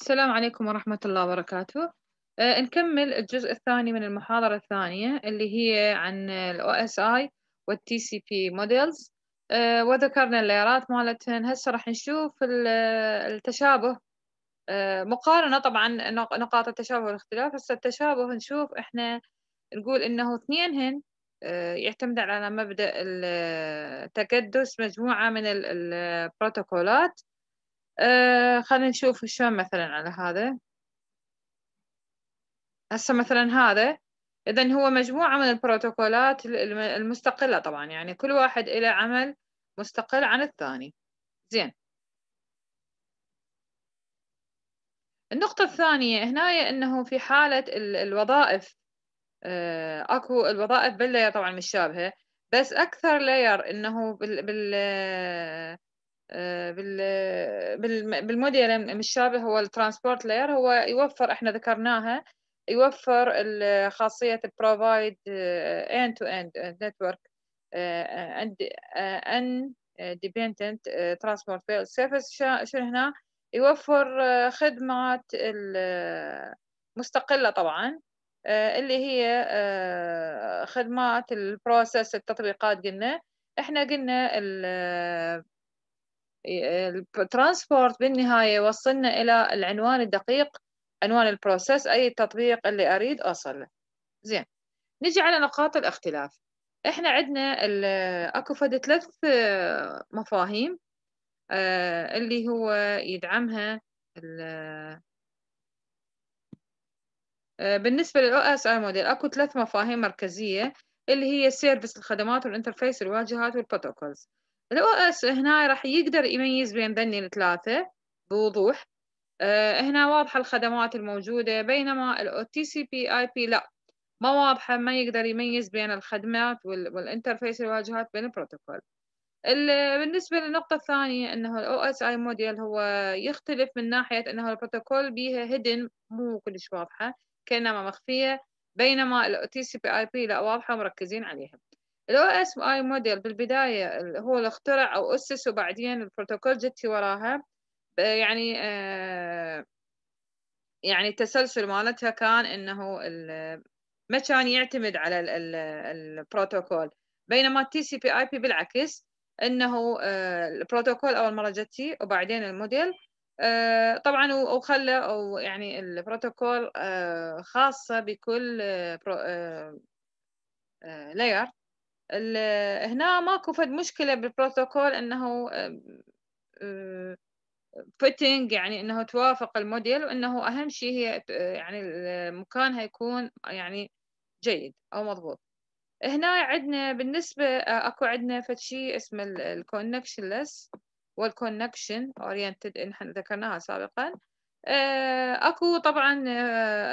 السلام عليكم ورحمة الله وبركاته أه نكمل الجزء الثاني من المحاضرة الثانية اللي هي عن الـ OSI والـ TCP models أه وذكرنا الليارات مالتهن هسه راح نشوف التشابه أه مقارنة طبعا نقاط التشابه والاختلاف هسه التشابه نشوف احنا نقول انه اثنينهن آه، يعتمد على مبدأ التكدس آه، مجموعة من البروتوكولات آه، آه، خلينا نشوف شلون مثلا على هذا هسه مثلا هذا إذا هو مجموعة من البروتوكولات المستقلة طبعا يعني كل واحد له عمل مستقل عن الثاني زين النقطة الثانية هنا أنه في حالة الوظائف آه، أكو الوظائف باللاير طبعا مشابهة بس أكثر لاير أنه بال, بال آه، بالموديل يعني الشابه هو الترانسبورت لاير هو يوفر احنا ذكرناها يوفر خاصية البروفايد آه، end to end آه، network ان ديبندنت transport service شنو هنا يوفر خدمات المستقلة طبعا اللي هي خدمات البروسيس التطبيقات قلنا احنا قلنا الترانسبورت بالنهاية يوصلنا إلى العنوان الدقيق عنوان البروسيس أي التطبيق اللي أريد أوصل له زين نجي على نقاط الاختلاف إحنا عندنا أكو فد ثلاث آه، مفاهيم آه، اللي هو يدعمها آه، بالنسبة للأو اس اي موديل اكو ثلاث مفاهيم مركزية اللي هي سيرفيس الخدمات والانترفيس الواجهات والبروتوكولز الاو اس هنا راح يقدر يميز بين ذني الثلاثه بوضوح أه هنا واضحه الخدمات الموجوده بينما تي سي بي اي بي لا ما واضحه ما يقدر يميز بين الخدمات والانترفيس الواجهات بين البروتوكول بالنسبة للنقطة الثانية أنه اس اي موديل هو يختلف من ناحية أنه البروتوكول بيها هيدن مو كلش واضحة كأنما مخفية بينما بي اي بي لا واضحة ومركزين عليها الاو اس اي موديل بالبدايه هو اللي اخترع او اسس وبعدين البروتوكول جت وراها يعني آه، يعني التسلسل مالتها كان انه ما كان يعتمد على البروتوكول بينما التي سي بي اي بي بالعكس انه آه، البروتوكول اول مره جتي وبعدين الموديل آه، طبعا وخلى او يعني البروتوكول خاصه بكل لاير هنا ماكو فد مشكلة بالبروتوكول انه فيتنج آه، آه، يعني انه توافق الموديل وانه اهم شيء هي يعني مكانها يكون يعني جيد او مضبوط هنا عندنا بالنسبة آه، اكو عندنا فد شيء اسمه ليس والكونكشن اورينتد احنا ذكرناها سابقا اكو طبعا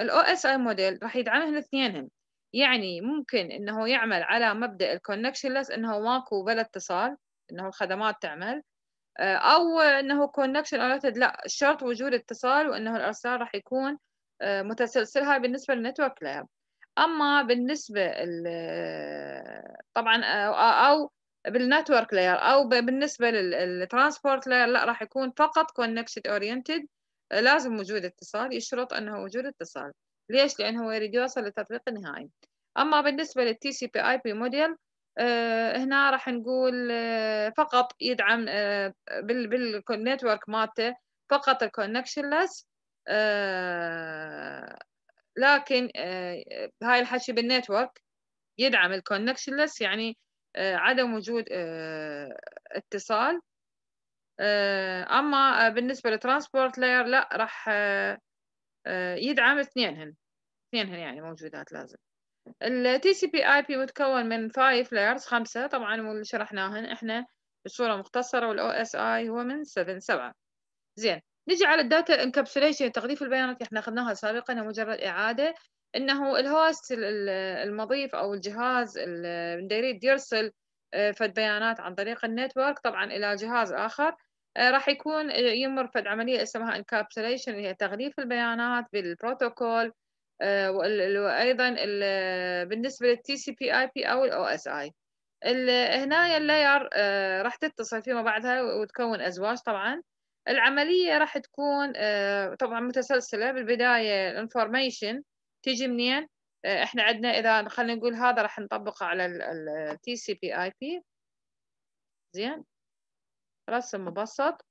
الاو اس اي موديل راح يدعمهن اثنينهم يعني ممكن انه يعمل على مبدا الكونكشنلس انه ماكو بلا اتصال انه الخدمات تعمل آه، او انه كونكشن اورينتد لا شرط وجود اتصال وانه الارسال راح يكون آه، متسلسل هاي بالنسبه للنتورك لاب اما بالنسبه آه، طبعا او بالنتورك لاير او بالنسبه للترانسبورت لاير لا راح يكون فقط كونكشن اورينتد لازم وجود اتصال يشرط انه وجود اتصال ليش؟ لأنه هو يريد يوصل للتطبيق النهائي أما بالنسبة للـ TCP/IP موديل آه هنا راح نقول آه، فقط يدعم آه، بالنتورك مالته فقط آه لكن آه، هاي الحكي بالنتورك يدعم Connectionless يعني عدم وجود اتصال اما بالنسبه للترانسبورت لاير لا راح آه، يدعم اثنينهن اثنينهن يعني موجودات لازم ال سي بي اي بي متكون من 5 لايرز خمسة طبعا واللي شرحناهن احنا بصورة مختصرة وال اس اي هو من 7 سبعة زين نجي على الداتا انكابسوليشن تغذيف البيانات احنا اخذناها سابقا مجرد اعادة انه الهوست المضيف او الجهاز اللي يريد يرسل فد بيانات عن طريق النتورك طبعا الى جهاز اخر آه، راح يكون آه، يمر في العملية اسمها encapsulation اللي هي تغليف البيانات بالبروتوكول آه، وأيضا بالنسبة للتي سي بي آي بي أو الأو اس آي هنا اللاير راح تتصل فيما بعدها وتكون أزواج طبعا العملية راح تكون طبعا متسلسلة بالبداية الانفورميشن تيجي منين احنا عندنا اذا خلينا نقول هذا راح نطبقه على التي سي بي اي بي زين رسم مبسط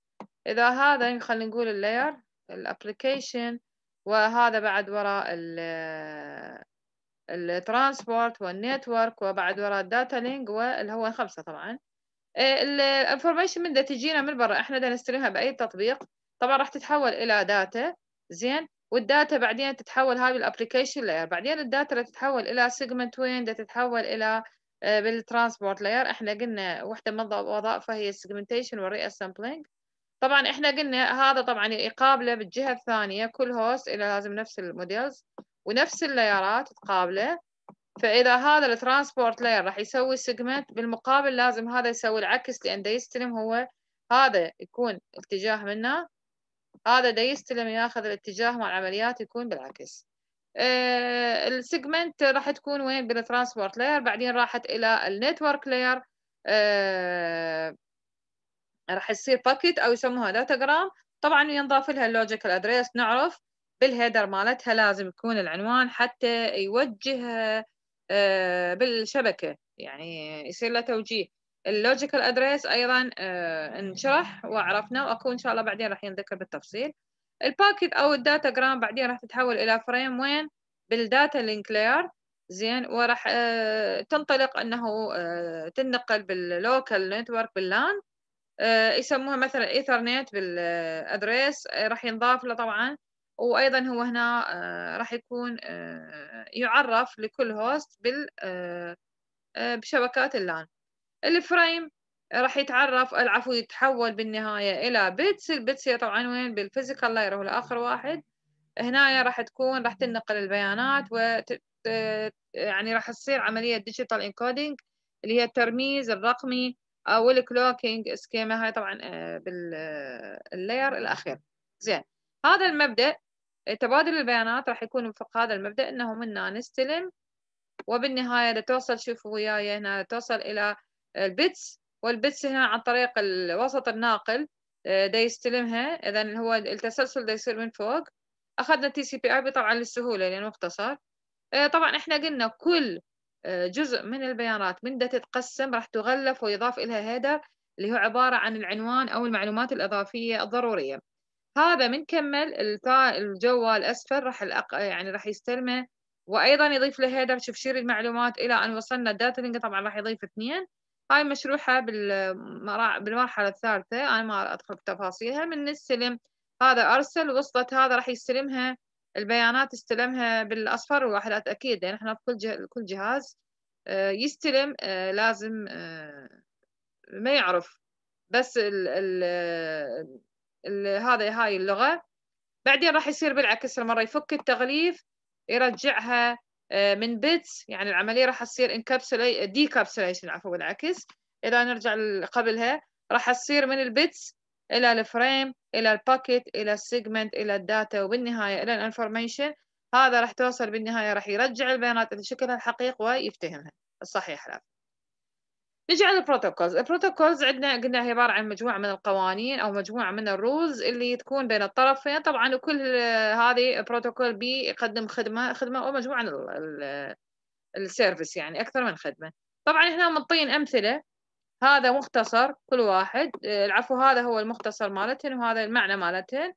إذا هذا خلينا نقول اللاير الابليكيشن وهذا بعد وراء الترانسبورت والنتورك وبعد وراء الداتا لينك واللي هو خمسة طبعا إيه، الانفورميشن من ده تجينا من برا احنا بدنا نستلمها باي تطبيق طبعا راح تتحول الى داتا زين والداتا بعدين تتحول هاي الابلكيشن لاير بعدين الداتا اللي تتحول الى سيجمنت وين تتحول الى آه، بالترانسبورت لاير احنا قلنا واحدة من وظائفها هي السيجمنتيشن اسامبلينج طبعا احنا قلنا هذا طبعا يقابله بالجهة الثانية كل هوست إلى لازم نفس الموديلز ونفس اللايرات تقابله فإذا هذا الترانسبورت لاير راح يسوي سيجمنت بالمقابل لازم هذا يسوي العكس لأن دا يستلم هو هذا يكون اتجاه منه هذا دا يستلم ياخذ الاتجاه مع العمليات يكون بالعكس آه، السيجمنت راح تكون وين بالترانسبورت لاير بعدين راحت الى النتورك لاير آه، راح تصير باكيت او يسموها داتاجرام طبعا ينضاف لها اللوجيكال ادريس نعرف بالهيدر مالتها لازم يكون العنوان حتى يوجه آه، بالشبكه يعني يصير له توجيه اللوجيكال ادريس ايضا انشرح وعرفنا واكو ان شاء الله بعدين راح ينذكر بالتفصيل الباكيت او الداتا جرام بعدين راح تتحول الى فريم وين بالداتا لينك لاير زين وراح آه، تنطلق انه آه، تنقل باللوكال نتورك باللان يسموها مثلا ايثرنت بالادريس آه، راح ينضاف له طبعا وايضا هو هنا راح يكون يعرف لكل هوست بال بشبكات اللان الفريم راح يتعرف العفو يتحول بالنهاية إلى بيتس البيتس هي طبعا وين بالفيزيكال لاير هو الآخر واحد هنا راح تكون راح تنقل البيانات و يعني راح تصير عملية ديجيتال انكودينج اللي هي الترميز الرقمي أو الكلوكينج سكيما هاي طبعا آه، باللاير الأخير زين هذا المبدأ تبادل البيانات راح يكون وفق هذا المبدأ إنه منا نستلم وبالنهاية لتوصل شوفوا وياي هنا توصل إلى البيتس والبتسها عن طريق الوسط الناقل آه، ده يستلمها إذا هو التسلسل ده يصير من فوق أخذنا تي سي بي أي طبعا للسهولة لأنه مختصر آه، طبعا إحنا قلنا كل آه، جزء من البيانات من ده تتقسم راح تغلف ويضاف لها هيدر اللي هو عبارة عن العنوان أو المعلومات الإضافية الضرورية هذا من كمل الجوال أسفل راح الأق... يعني راح يستلمه وأيضا يضيف له هيدر شير المعلومات إلى أن وصلنا الداتا لينك طبعا راح يضيف اثنين هاي مشروحة بالمرحلة الثالثة أنا ما أدخل بتفاصيلها من السلم هذا أرسل وصلت هذا راح يستلمها البيانات استلمها بالأصفر والوحدات أكيد لأن يعني إحنا بكل كل جهاز آه، يستلم آه، لازم آه، ما يعرف بس ال ال ال هذا هاي اللغة بعدين راح يصير بالعكس المرة يفك التغليف يرجعها آه، من بيتس يعني العملية راح تصير ديكابسوليشن عفوا بالعكس إذا نرجع قبلها راح تصير من البيتس إلى الفريم إلى الباكيت إلى السيجمنت إلى الداتا وبالنهاية إلى الانفورميشن هذا راح توصل بالنهاية راح يرجع البيانات إلى شكلها الحقيقي ويفتهمها الصحيح لا. نجي على البروتوكولز البروتوكولز عندنا قلنا هي عبارة عن مجموعة من القوانين أو مجموعة من الرولز اللي تكون بين الطرفين طبعا وكل هذه بروتوكول بي يقدم خدمة خدمة أو مجموعة من السيرفيس يعني أكثر من خدمة طبعا هنا منطين أمثلة هذا مختصر كل واحد العفو هذا هو المختصر مالتهن وهذا المعنى مالتهن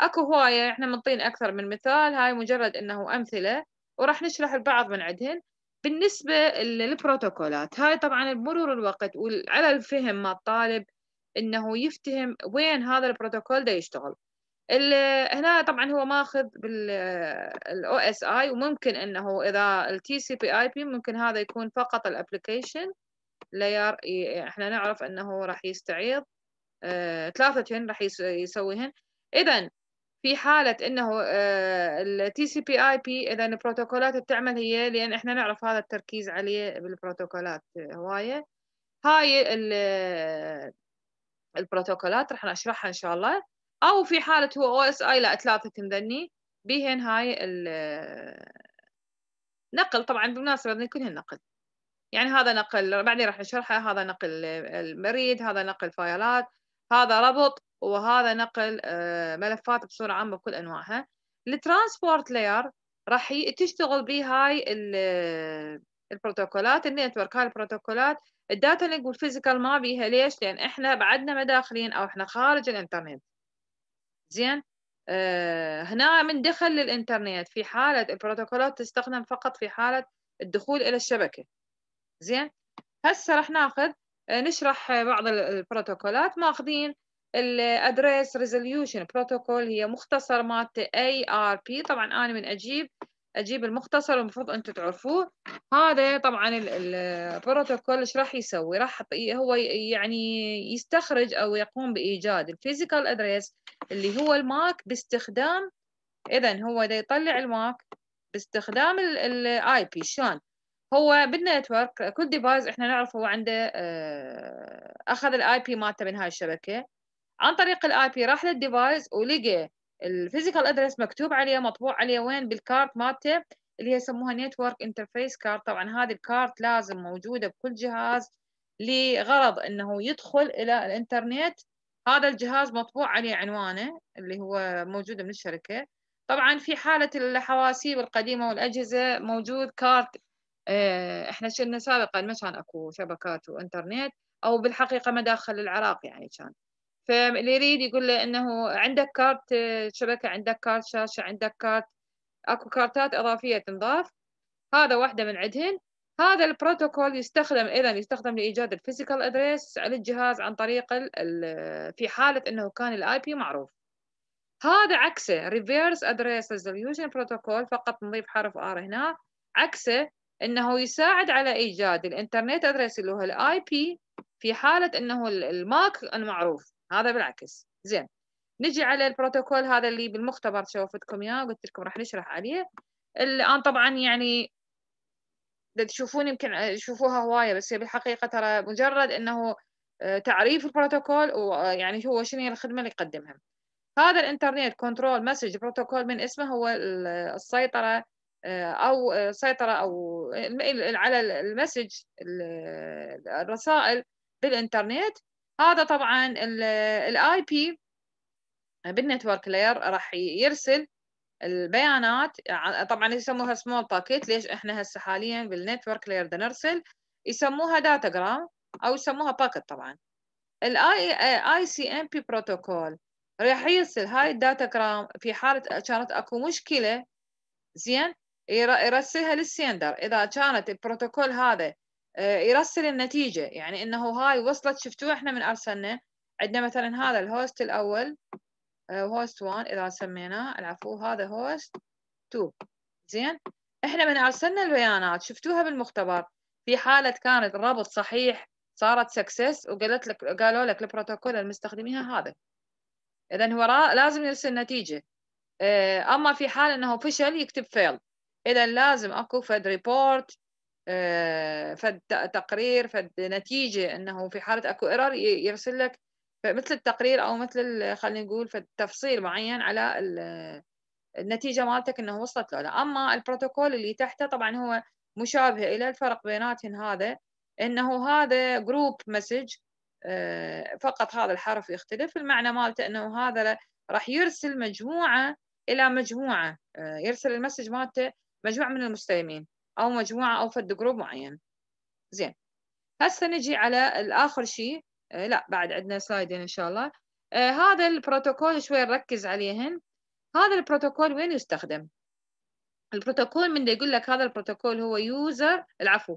اكو هواية احنا منطين اكثر من مثال هاي مجرد انه امثلة وراح نشرح البعض من عندهن بالنسبة للبروتوكولات هاي طبعا بمرور الوقت وعلى الفهم ما الطالب انه يفتهم وين هذا البروتوكول ده يشتغل هنا طبعا هو ماخذ بالاو اس اي وممكن انه اذا التي سي بي اي بي ممكن هذا يكون فقط الابلكيشن لاير احنا نعرف انه راح يستعيض آه، ثلاثة راح يسويهن اذا في حالة انه التي سي بي اي بي اذا البروتوكولات بتعمل هي لان احنا نعرف هذا التركيز عليه بالبروتوكولات هواية هاي آه، البروتوكولات راح نشرحها ان شاء الله او في حالة هو او اس اي لا ثلاثة تمذني بيهن هاي النقل آه، طبعا بالمناسبة كلهن نقل يعني هذا نقل بعدين راح نشرحه هذا نقل آه، المريض هذا نقل فايلات هذا ربط وهذا نقل آه، ملفات بصورة عامة بكل أنواعها الترانسبورت لاير راح تشتغل به هاي آه، البروتوكولات النيتورك هاي البروتوكولات الداتا لينك والفيزيكال ما بيها ليش؟ لأن إحنا بعدنا مداخلين أو إحنا خارج الإنترنت زين آه هنا من دخل للإنترنت في حالة البروتوكولات تستخدم فقط في حالة الدخول إلى الشبكة زين هسه راح ناخذ نشرح بعض البروتوكولات ماخذين الادريس ريزوليوشن بروتوكول هي مختصر مالت اي ار بي طبعا انا من اجيب اجيب المختصر المفروض انتم تعرفوه هذا طبعا البروتوكول ايش راح يسوي راح هو يعني يستخرج او يقوم بايجاد الفيزيكال ادريس اللي هو الماك باستخدام اذا هو ده يطلع الماك باستخدام الاي بي شلون هو بالنتورك كل ديفايس احنا نعرف هو عنده آه، اخذ الاي بي مالته من هاي الشبكه عن طريق الاي بي راح للديفايس ولقى الفيزيكال ادرس مكتوب عليه مطبوع عليه وين بالكارت مالته اللي هي يسموها نتورك انترفيس كارت طبعا هذه الكارت لازم موجوده بكل جهاز لغرض انه يدخل الى الانترنت هذا الجهاز مطبوع عليه عنوانه اللي هو موجود من الشركه طبعا في حاله الحواسيب القديمه والاجهزه موجود كارت آه، احنا شلنا سابقا ما كان اكو شبكات وانترنت او بالحقيقه مداخل العراق يعني كان فاللي يريد يقول له انه عندك كارت آه، شبكه عندك كارت شاشه عندك كارت اكو كارتات اضافيه تنضاف هذا واحده من عندهن هذا البروتوكول يستخدم اذا يستخدم لايجاد الفيزيكال ادريس على الجهاز عن طريق في حاله انه كان الاي بي معروف هذا عكسه ريفيرس ادريس ريزوليوشن بروتوكول فقط نضيف حرف ار هنا عكسه انه يساعد على ايجاد الانترنت ادرس اللي هو الاي بي في حاله انه الماك المعروف هذا بالعكس زين نجي على البروتوكول هذا اللي بالمختبر شوفتكم اياه قلت لكم راح نشرح عليه الان طبعا يعني تشوفون يمكن تشوفوها هوايه بس هي بالحقيقه ترى مجرد انه آه، تعريف البروتوكول ويعني آه، هو شنو هي الخدمه اللي يقدمها هذا الانترنت كنترول مسج بروتوكول من اسمه هو السيطره آه، او آه، سيطره او على المسج الرسائل بالانترنت هذا طبعا الاي بي بالنتورك لاير راح يرسل البيانات طبعا يسموها سمول باكيت ليش احنا هسه حاليا بالنتورك لاير بدنا نرسل يسموها داتاجرام او يسموها باكيت طبعا الاي آه، اي سي ام بي بروتوكول راح يرسل هاي الداتاجرام في حاله كانت اكو مشكله زين يرسلها للسيندر اذا كانت البروتوكول هذا آه، يرسل النتيجه يعني انه هاي وصلت شفتوا احنا من ارسلنا عندنا مثلا هذا الهوست الاول هوست آه، 1 اذا سميناه العفو هذا هوست 2 زين احنا من ارسلنا البيانات شفتوها بالمختبر في حاله كانت الربط صحيح صارت سكسس وقالت لك قالوا لك البروتوكول المستخدميها هذا اذا هو لازم يرسل نتيجه آه، اما في حال انه فشل يكتب فيل اذا لازم اكو فد ريبورت آه، فد تقرير فد نتيجه انه في حاله اكو ايرور يرسل لك مثل التقرير او مثل خلينا نقول فد تفصيل معين على النتيجه مالتك انه وصلت له لا اما البروتوكول اللي تحته طبعا هو مشابه الى الفرق بيناتهم هذا انه هذا جروب مسج آه، فقط هذا الحرف يختلف المعنى مالته انه هذا راح يرسل مجموعه الى مجموعه آه، يرسل المسج مالته مجموعة من المستلمين أو مجموعة أو فد جروب معين زين هسه نجي على الآخر شيء آه، لا بعد عندنا سلايدين إن شاء الله آه، هذا البروتوكول شوي نركز عليهن هذا البروتوكول وين يستخدم البروتوكول من يقول لك هذا البروتوكول هو يوزر العفو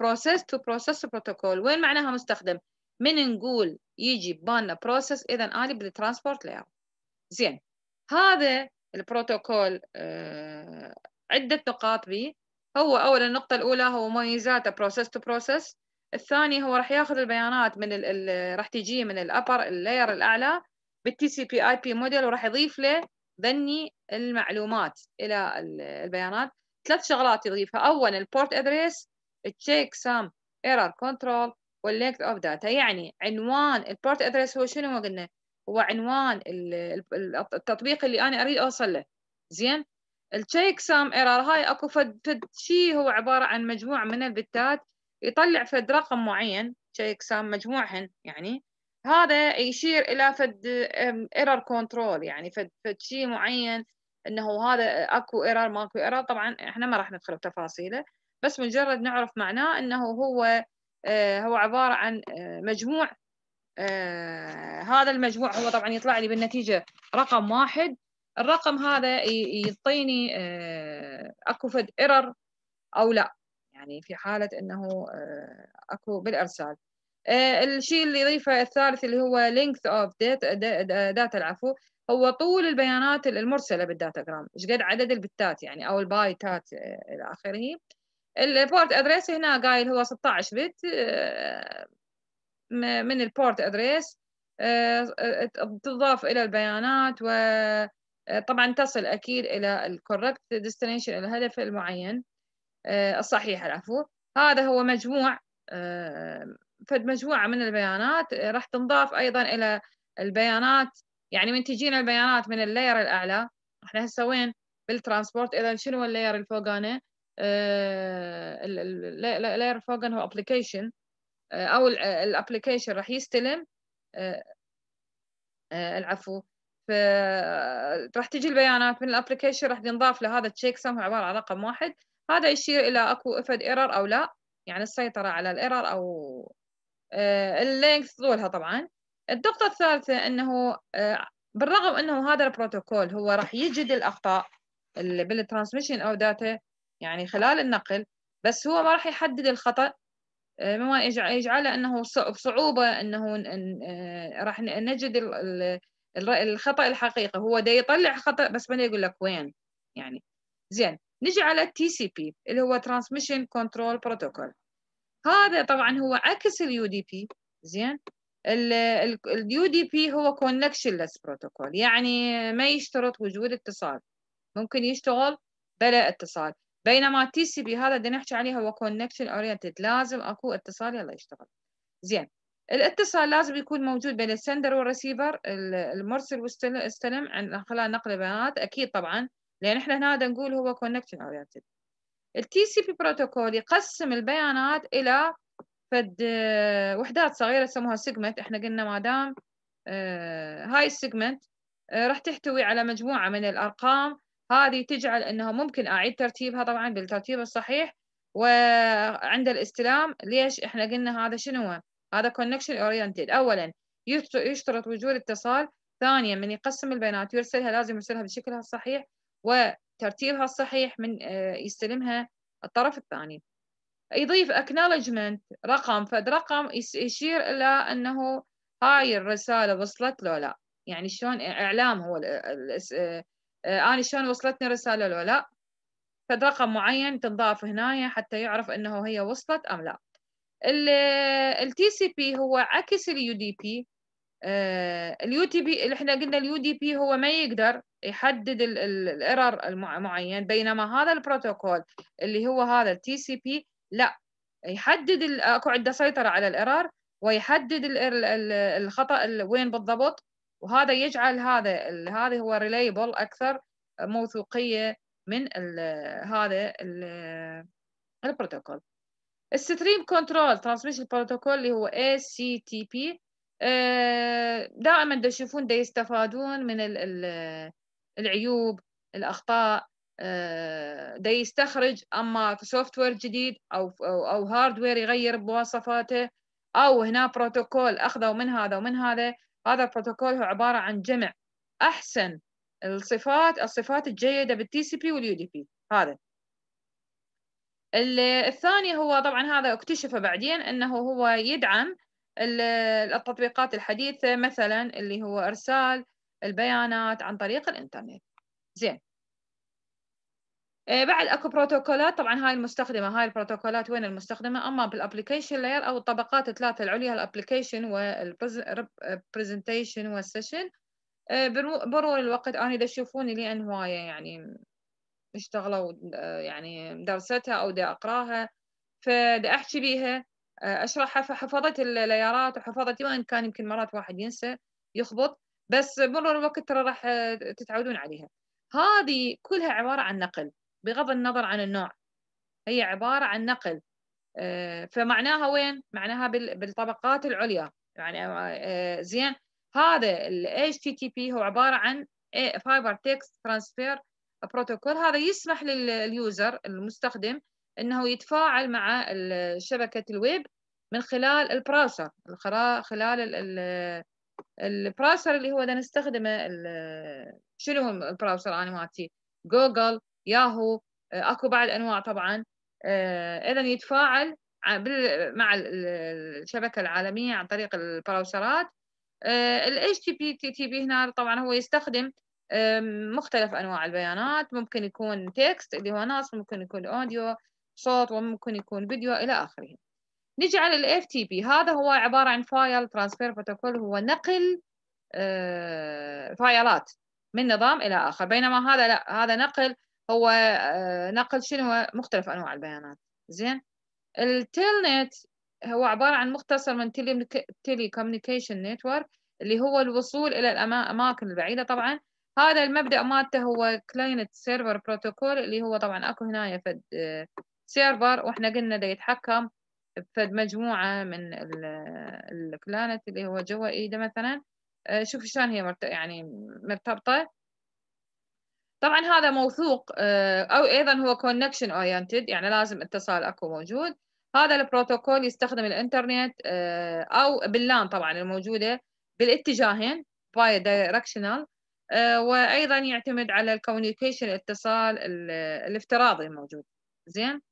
بروسيس تو بروسيس بروتوكول وين معناها مستخدم من نقول يجي ببالنا بروسيس اذا انا بالترانسبورت لاير زين هذا البروتوكول آه، عدة نقاط به هو أولا النقطة الأولى هو مميزاته process to process الثاني هو راح ياخذ البيانات من ال راح تجيه من الأبر اللاير الأعلى بالتي سي بي اي بي موديل وراح يضيف له ذني المعلومات إلى البيانات ثلاث شغلات يضيفها أولا البورت أدريس التشيك سام ايرور كنترول واللينك اوف داتا يعني عنوان البورت أدريس هو شنو ما قلنا هو عنوان التطبيق اللي انا اريد اوصل له زين التشيك سام ايرور هاي اكو فد, فد شيء هو عباره عن مجموعه من البتات يطلع فد رقم معين تشيك سام مجموعهن يعني هذا يشير الى فد ايرور كنترول يعني فد فد شيء معين انه هذا اكو ايرور ماكو ايرور طبعا احنا ما راح ندخل بتفاصيله بس مجرد نعرف معناه انه هو آه هو عباره عن آه مجموع آه هذا المجموع هو طبعا يطلع لي بالنتيجه رقم واحد الرقم هذا يعطيني آه، اكو فد ايرور او لا يعني في حاله انه آه، اكو بالارسال آه، الشيء اللي يضيفه الثالث اللي هو length of data داتا العفو هو طول البيانات المرسله بالداتاجرام ايش قد عدد البتات يعني او البايتات الى اخره البورت ادريس هنا قايل هو 16 بت من البورت ادريس تضاف الى البيانات و طبعا تصل أكيد إلى الكوركت ديستنيشن إلى الهدف المعين آه، الصحيح العفو هذا هو مجموع آه، فد مجموعة من البيانات آه، راح تنضاف أيضا إلى البيانات يعني من تجينا البيانات من اللاير الأعلى احنا هسه وين بالترانسبورت إذا شنو اللاير اللي الفوقاني اللاير فوقنا هو ابلكيشن او الابلكيشن راح يستلم العفو آه، راح تجي البيانات من الابلكيشن راح ينضاف لهذا التشيك سم عباره عن رقم واحد هذا يشير الى اكو افد ايرور او لا يعني السيطره على الايرور او آه، اللينكس طولها طبعا النقطه الثالثه انه آه، بالرغم انه هذا البروتوكول هو راح يجد الاخطاء اللي بالترانسميشن او داتا يعني خلال النقل بس هو ما راح يحدد الخطا مما يجعله انه بصعوبه انه راح نجد الخطأ الحقيقي هو ده يطلع خطأ بس ما يقول لك وين يعني زين نجي على التي سي بي اللي هو ترانسميشن كنترول بروتوكول هذا طبعا هو عكس اليو دي بي زين اليو دي بي هو كونكشنلس بروتوكول يعني ما يشترط وجود اتصال ممكن يشتغل بلا اتصال بينما التي سي بي هذا اللي نحكي عليه هو كونكشن اورينتد لازم اكو اتصال يلا يشتغل زين الاتصال لازم يكون موجود بين السندر والرسيفر المرسل والستلم عن خلال نقل البيانات اكيد طبعا لان احنا هنا نقول هو كونكشن اورينتد التي سي بي بروتوكول يقسم البيانات الى فد آه، وحدات صغيره يسموها سيجمنت احنا قلنا ما دام هاي آه، السيجمنت آه، راح تحتوي على مجموعه من الارقام هذه تجعل انه ممكن اعيد ترتيبها طبعا بالترتيب الصحيح وعند الاستلام ليش احنا قلنا هذا شنو هو هذا connection oriented أولا يشترط وجود اتصال ثانيا من يقسم البيانات يرسلها لازم يرسلها بشكلها الصحيح وترتيبها الصحيح من آه، يستلمها الطرف الثاني يضيف acknowledgement رقم فد رقم يشير إلى أنه هاي الرسالة وصلت له لا يعني شلون إعلام هو آه، أنا شلون وصلتني رسالة له لا فد رقم معين تنضاف هنا حتى يعرف أنه هي وصلت أم لا التي سي بي هو عكس اليو دي بي آه، اليو تي بي اللي احنا قلنا اليو دي بي هو ما يقدر يحدد الايرور المعين بينما هذا البروتوكول اللي هو هذا التي سي بي لا يحدد اكو عنده سيطره على الايرور ويحدد الخطا وين بالضبط وهذا يجعل هذا هذا هو ريلايبل اكثر موثوقيه من هذا البروتوكول الستريم كنترول ترانسميشن بروتوكول اللي هو ACTP دائما دا يشوفون دا يستفادون من العيوب الاخطاء دا يستخرج اما سوفتوير سوفت وير جديد او او هاردوير يغير بمواصفاته او هنا بروتوكول اخذوا من هذا ومن هذا هذا البروتوكول هو عباره عن جمع احسن الصفات الصفات الجيده بالتي سي بي واليو دي بي هذا الثاني هو طبعا هذا اكتشف بعدين أنه هو يدعم التطبيقات الحديثة مثلا اللي هو إرسال البيانات عن طريق الإنترنت زين إيه، بعد اكو بروتوكولات طبعا هاي المستخدمه هاي البروتوكولات وين المستخدمه اما بالابلكيشن لاير او الطبقات الثلاثه العليا الابلكيشن والبرزنتيشن والسيشن برور الوقت انا اذا تشوفوني لان هوايه يعني اشتغلة آه، يعني مدرستها أو دا أقراها فدا أحكي بيها آه، أشرحها فحفظت الليارات وحفظت وإن كان يمكن مرات واحد ينسى يخبط بس مرور الوقت ترى راح آه، تتعودون عليها هذه كلها عبارة عن نقل بغض النظر عن النوع هي عبارة عن نقل فمعناها وين؟ معناها بالطبقات العليا يعني زين هذا ال HTTP هو عبارة عن فايبر تكست ترانسفير بروتوكول هذا يسمح لليوزر المستخدم انه يتفاعل مع شبكه الويب من خلال البراوسر خلال البراوسر اللي هو نستخدمه شنو البراوسر انا مالتي جوجل ياهو اكو بعد انواع طبعا آه، اذا يتفاعل مع الشبكه العالميه عن طريق البراوسرات آه، ال HTTP هنا طبعا هو يستخدم مختلف أنواع البيانات ممكن يكون تكست اللي هو نص ممكن يكون أوديو صوت وممكن يكون فيديو إلى آخره نجي على تي FTP هذا هو عبارة عن فايل ترانسفير بروتوكول هو نقل فايلات أه، من نظام إلى آخر بينما هذا لا هذا نقل هو أه، نقل شنو هو مختلف أنواع البيانات زين التيلنت هو عبارة عن مختصر من تيلي كوميونيكيشن نتورك اللي هو الوصول إلى الأماكن البعيدة طبعاً هذا المبدأ مالته هو كلاينت سيرفر بروتوكول اللي هو طبعا اكو هنا فد سيرفر واحنا قلنا دا يتحكم بفد مجموعة من الكلاينت اللي هو جوا ايده مثلا آه، شوف شلون هي مرت... يعني مرتبطة طبعا هذا موثوق آه، او ايضا هو كونكشن اورينتد يعني لازم اتصال اكو موجود هذا البروتوكول يستخدم الانترنت آه، او باللان طبعا الموجوده بالاتجاهين باي دايركشنال آه، وايضا يعتمد على الكوميونيكيشن الاتصال الافتراضي الموجود زين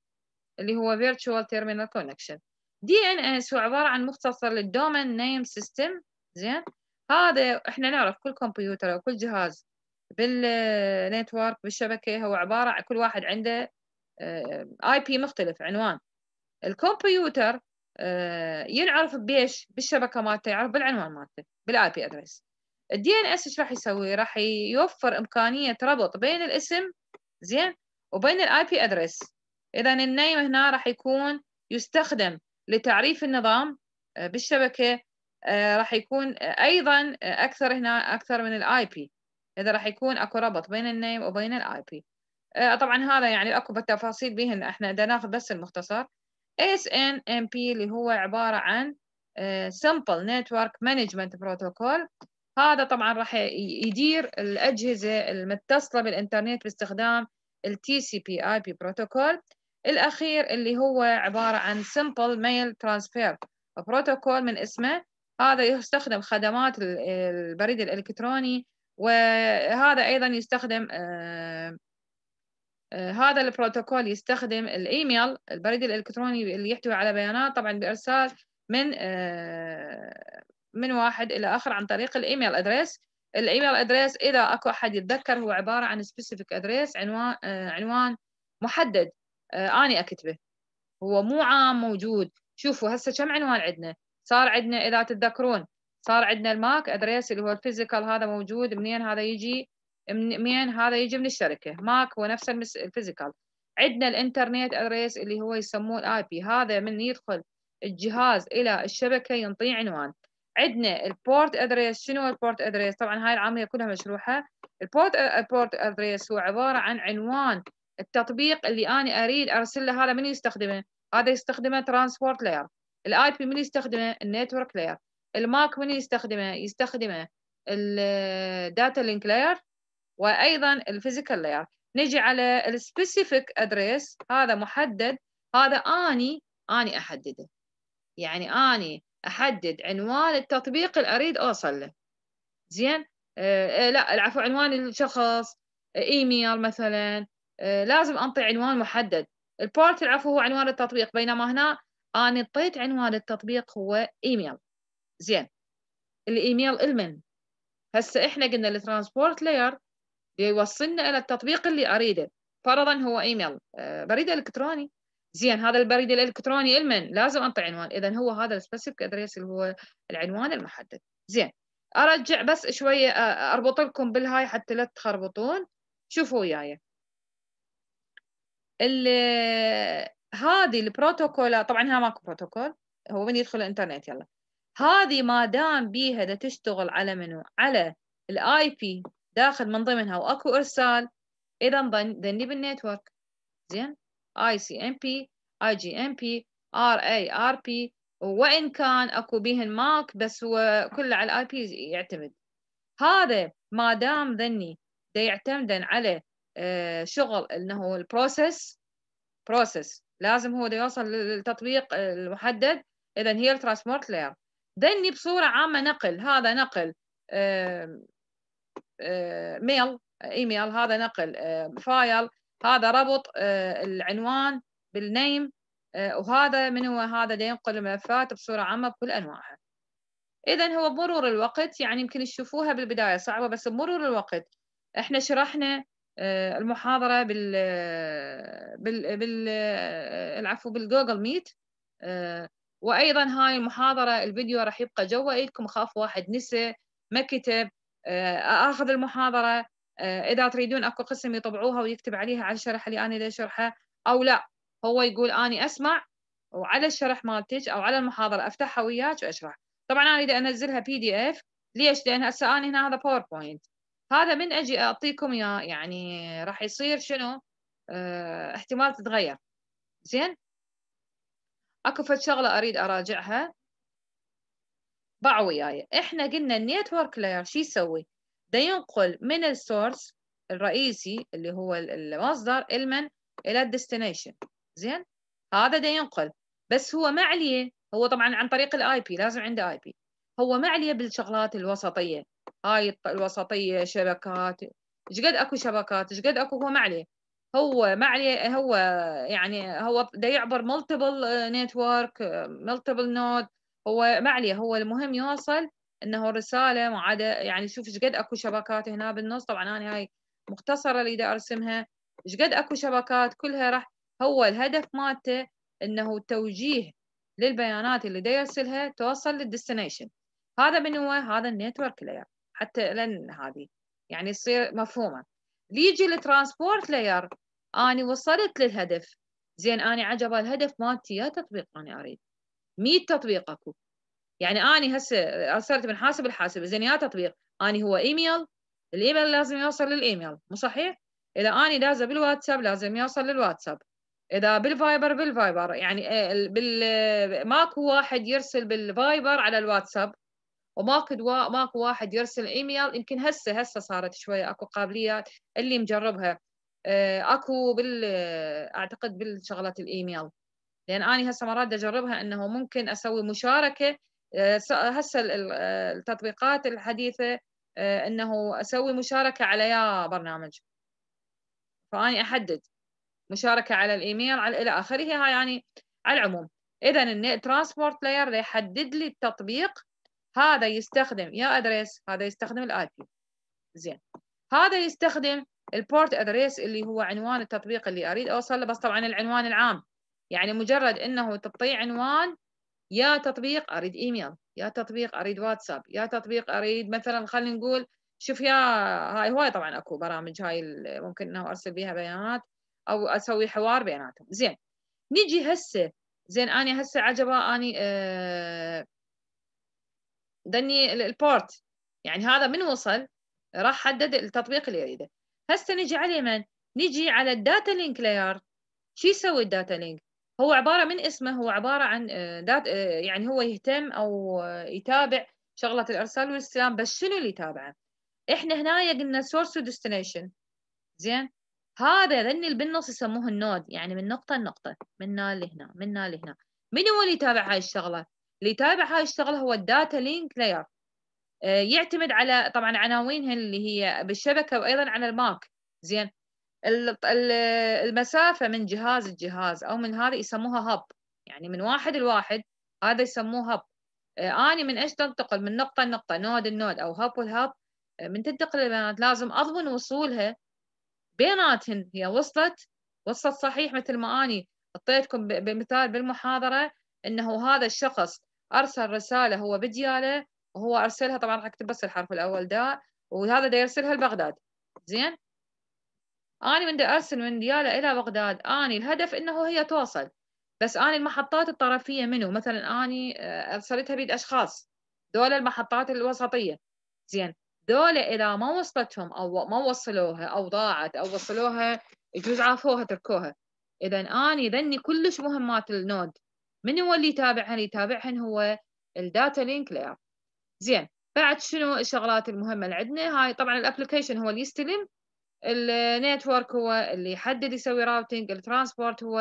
اللي هو فيرتشوال تيرمينال كونكشن دي ان اس هو عباره عن مختصر للدومين نيم سيستم زين هذا احنا نعرف كل كمبيوتر وكل جهاز بالنتورك بالشبكه هو عباره عن كل واحد عنده اي آه، بي مختلف عنوان الكمبيوتر آه، ينعرف بيش بالشبكه مالته يعرف بالعنوان مالته بالاي بي ادريس الدي ان اس ايش راح يسوي راح يوفر امكانيه ربط بين الاسم زين وبين الاي بي ادرس اذا النيم هنا راح يكون يستخدم لتعريف النظام آه، بالشبكه آه، راح يكون آه، ايضا اكثر هنا اكثر من الاي بي اذا راح يكون اكو ربط بين النيم وبين الاي بي طبعا هذا يعني اكو بالتفاصيل بهن احنا بدنا ناخذ بس المختصر اس ان ام بي اللي هو عباره عن simple network management protocol هذا طبعا راح يدير الأجهزة المتصلة بالإنترنت باستخدام التي سي بي اي بي بروتوكول الأخير اللي هو عبارة عن Simple Mail Transfer بروتوكول من اسمه هذا يستخدم خدمات البريد الإلكتروني وهذا أيضا يستخدم آه، آه، هذا البروتوكول يستخدم الإيميل البريد الإلكتروني اللي يحتوي على بيانات طبعا بإرسال من آه، من واحد إلى آخر عن طريق الإيميل أدريس الإيميل أدريس إذا أكو أحد يتذكر هو عبارة عن سبيسيفيك أدريس عنوان آه، عنوان محدد آه، اني أكتبه هو مو عام موجود شوفوا هسه كم عنوان عندنا صار عندنا إذا تتذكرون صار عندنا الماك أدريس اللي هو الفيزيكال هذا موجود منين هذا يجي منين هذا يجي من الشركة ماك هو نفس الفيزيكال عندنا الانترنت ادريس اللي هو يسموه الاي بي هذا من يدخل الجهاز الى الشبكه ينطيه عنوان عندنا البورت ادريس شنو البورت ادريس طبعا هاي العمليه كلها مشروحه البورت البورت ادريس هو عباره عن عنوان التطبيق اللي انا اريد ارسل له هذا من يستخدمه هذا يستخدمه ترانسبورت لاير الاي بي من يستخدمه النيتورك لاير الماك من يستخدمه يستخدمه الداتا لينك لاير وايضا الفيزيكال لاير نجي على السبيسيفيك ادريس هذا محدد هذا اني اني احدده يعني اني احدد عنوان التطبيق اللي اريد اوصل له زين آه،, آه لا العفو عنوان الشخص آه، ايميل مثلا آه لازم انطي عنوان محدد البورت العفو هو عنوان التطبيق بينما هنا انا اعطيت عنوان التطبيق هو ايميل زين الايميل المن هسه احنا قلنا الترانسبورت لاير يوصلنا الى التطبيق اللي اريده فرضا هو ايميل آه، بريد الكتروني زين هذا البريد الالكتروني المن لازم انطي عنوان اذا هو هذا السبيسيفيك ادريس اللي هو العنوان المحدد زين ارجع بس شويه اربط لكم بالهاي حتى لا تخربطون شوفوا وياي ال هذه البروتوكول طبعا هنا ماكو بروتوكول هو من يدخل الانترنت يلا هذه ما دام بيها دا تشتغل على منو على الاي بي داخل من ضمنها واكو ارسال اذا ظني بالنتورك زين ICMP IGMP RARP وإن كان أكو بيهن ماك بس هو كله على الاي بي يعتمد هذا ما دام ذني دا يعتمدن على آه، شغل انه البروسيس بروسيس لازم هو دا يوصل للتطبيق المحدد اذا هي الترانسبورت لير ذني بصوره عامه نقل هذا نقل ميل آه، ايميل هذا نقل فايل هذا ربط آه، العنوان بالنيم آه، وهذا من هو هذا اللي ينقل الملفات بصورة عامة بكل أنواعها إذا هو بمرور الوقت يعني يمكن تشوفوها بالبداية صعبة بس بمرور الوقت إحنا شرحنا آه، المحاضرة بال بال بال العفو بالجوجل ميت وأيضا هاي المحاضرة الفيديو راح يبقى جوا إيدكم خاف واحد نسى ما كتب آخذ المحاضرة آه، اذا تريدون اكو قسم يطبعوها ويكتب عليها على الشرح اللي انا دا شرحه او لا هو يقول اني اسمع وعلى الشرح مالتك او على المحاضره افتحها وياك واشرح طبعا انا اذا انزلها بي دي اف ليش لان هسه انا هنا هذا باوربوينت هذا من اجي اعطيكم اياه يعني راح يصير شنو اه احتمال تتغير زين اكو فد شغله اريد اراجعها باعوا وياي احنا قلنا النيتورك لاير شو يسوي ده ينقل من السورس الرئيسي اللي هو المصدر المن الى الديستنيشن زين هذا ده ينقل بس هو ما عليه هو طبعا عن طريق الاي بي لازم عنده اي بي هو ما عليه بالشغلات الوسطيه هاي الوسطيه شبكات ايش قد اكو شبكات ايش قد اكو هو ما عليه هو ما عليه هو يعني هو ده يعبر ملتيبل نتورك ملتيبل نود هو ما عليه هو المهم يوصل انه رساله ما عدا يعني شوف ايش قد اكو شبكات هنا بالنص طبعا انا هاي مختصره اللي ارسمها ايش قد اكو شبكات كلها راح هو الهدف مالته انه توجيه للبيانات اللي دا يرسلها توصل للديستنيشن هذا من هو هذا النيتورك لاير حتى لن هذه يعني تصير مفهومه ليجي الترانسبورت لاير اني وصلت للهدف زين اني عجبه الهدف مالتي يا تطبيق انا اريد 100 تطبيق اكو يعني اني هسه آه، صرت من حاسب لحاسب زين يا تطبيق اني هو ايميل الايميل لازم يوصل للايميل مو صحيح؟ اذا اني دازه بالواتساب لازم يوصل للواتساب اذا بالفايبر بالفايبر يعني آه، بال ماكو واحد يرسل بالفايبر على الواتساب وماكو ماكو واحد يرسل ايميل يمكن هسه هسه صارت شويه اكو قابليات اللي مجربها آه، اكو بال اعتقد بالشغلات الايميل لان اني هسه مرات اجربها انه ممكن اسوي مشاركه آه، هسه آه، التطبيقات الحديثه آه، انه اسوي مشاركه على يا برنامج فاني احدد مشاركه على الايميل على الى اخره هاي يعني على العموم اذا النت ترانسبورت لاير يحدد لي التطبيق هذا يستخدم يا ادريس هذا يستخدم الاي بي زين هذا يستخدم البورت ادريس اللي هو عنوان التطبيق اللي اريد اوصل له بس طبعا العنوان العام يعني مجرد انه تعطيه عنوان يا تطبيق اريد ايميل يا تطبيق اريد واتساب يا تطبيق اريد مثلا خلينا نقول شوف يا هاي هواي طبعا اكو برامج هاي ممكن انه ارسل بيها بيانات او اسوي حوار بيناتهم زين نجي هسه زين اني هسه عجبه اني آه، دني البورت يعني هذا من وصل راح حدد التطبيق اللي يريده هسه نجي على من نجي على الداتا لينك لاير شو يسوي الداتا لينك هو عبارة من اسمه هو عبارة عن دات آه، آه، يعني هو يهتم أو آه، يتابع شغلة الإرسال والاستلام بس شنو اللي يتابعه؟ إحنا هنا قلنا سورس وديستنيشن زين هذا ذني اللي بالنص يسموه النود يعني من نقطة لنقطة من هنا لهنا من هنا لهنا من هو اللي يتابع هاي الشغلة؟ اللي يتابع هاي الشغلة هو الداتا لينك لاير يعتمد على طبعا عناوينها اللي هي بالشبكة وأيضا على الماك زين المسافة من جهاز لجهاز أو من هذا يسموها هب يعني من واحد لواحد هذا يسموه هب آه، أنا من إيش تنتقل من نقطة لنقطة نود النود أو هب والهب آه، من تنتقل البيانات لازم أضمن وصولها بيناتهن هي وصلت وصلت صحيح مثل ما أني أعطيتكم بمثال بالمحاضرة أنه هذا الشخص أرسل رسالة هو بدياله وهو أرسلها طبعا راح أكتب بس الحرف الأول داء وهذا دا يرسلها لبغداد زين أنا من أرسل من ديالة إلى بغداد أنا الهدف إنه هي توصل بس أنا المحطات الطرفية منه مثلا أنا أرسلتها آه، بيد أشخاص دول المحطات الوسطية زين دول إذا ما وصلتهم أو ما وصلوها أو ضاعت أو وصلوها يجوز عافوها تركوها إذا أنا ذني كلش مهمات النود من هو اللي يتابعهن يتابعهن هو الداتا لينك لاير زين بعد شنو الشغلات المهمة اللي عندنا هاي طبعا الابلكيشن هو اللي يستلم النيتورك هو اللي يحدد يسوي راوتنج الترانسبورت هو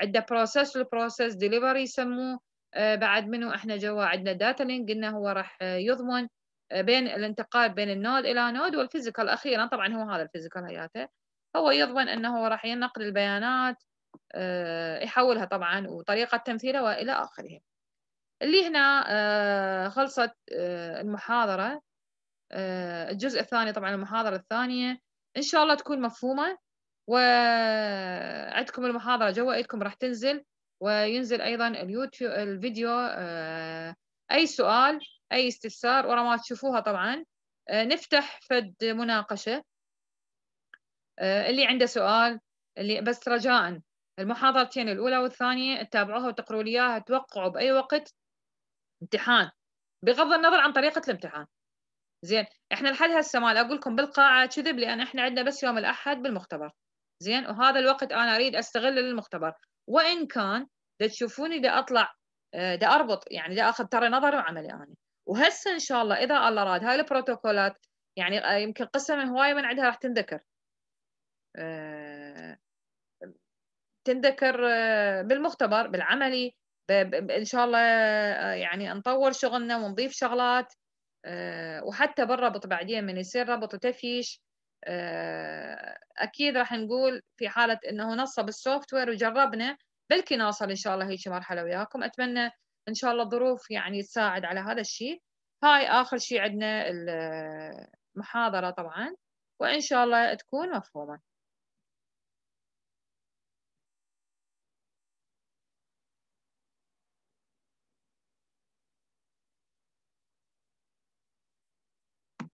عنده بروسيس البروسيس ديليفري يسموه آه، بعد منه احنا جوا عندنا داتا لينك قلنا هو راح آه، يضمن آه، بين الانتقال بين النود الى نود والفيزيكال اخيرا طبعا هو هذا الفيزيكال هياته هو يضمن انه هو راح ينقل البيانات يحولها طبعا وطريقه تمثيلها والى اخره اللي هنا خلصت المحاضره الجزء الثاني طبعا المحاضره الثانيه ان شاء الله تكون مفهومه وعندكم المحاضره جوا ايدكم راح تنزل وينزل ايضا اليوتيوب الفيديو آه، اي سؤال اي استفسار ورا ما تشوفوها طبعا آه، نفتح فد مناقشه آه، اللي عنده سؤال اللي بس رجاء المحاضرتين الاولى والثانيه تتابعوها وتقروا لي اياها توقعوا باي وقت امتحان بغض النظر عن طريقه الامتحان زين احنا لحد هسه ما اقول لكم بالقاعه كذب لان احنا عندنا بس يوم الاحد بالمختبر زين وهذا الوقت انا اريد استغله للمختبر وان كان دا تشوفوني دا اطلع دا آه، اربط يعني دا اخذ ترى نظري وعملي انا وهسه ان شاء الله اذا الله راد هاي البروتوكولات يعني آه، يمكن قسم هوايه من عندها راح تنذكر آه، تنذكر بالمختبر بالعملي ان شاء الله يعني نطور شغلنا ونضيف شغلات آه، وحتى بالربط بعدين من يصير ربط وتفيش آه، اكيد راح نقول في حاله انه نصب السوفت وير وجربنا بلكي نوصل ان شاء الله هيك مرحله وياكم اتمنى ان شاء الله الظروف يعني تساعد على هذا الشيء هاي اخر شيء عندنا المحاضره طبعا وان شاء الله تكون مفهومه